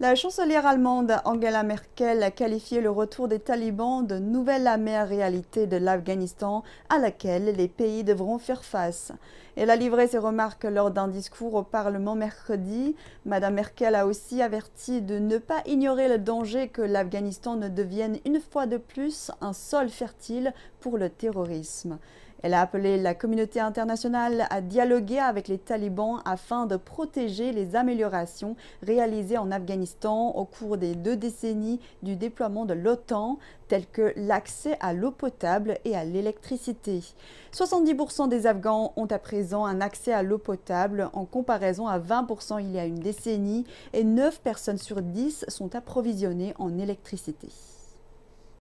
La chancelière allemande Angela Merkel a qualifié le retour des talibans de nouvelle amère réalité de l'Afghanistan à laquelle les pays devront faire face. Elle a livré ses remarques lors d'un discours au Parlement mercredi. Madame Merkel a aussi averti de ne pas ignorer le danger que l'Afghanistan ne devienne une fois de plus un sol fertile pour le terrorisme. Elle a appelé la communauté internationale à dialoguer avec les talibans afin de protéger les améliorations réalisées en Afghanistan au cours des deux décennies du déploiement de l'OTAN, tels que l'accès à l'eau potable et à l'électricité. 70% des Afghans ont à présent un accès à l'eau potable en comparaison à 20% il y a une décennie et 9 personnes sur 10 sont approvisionnées en électricité.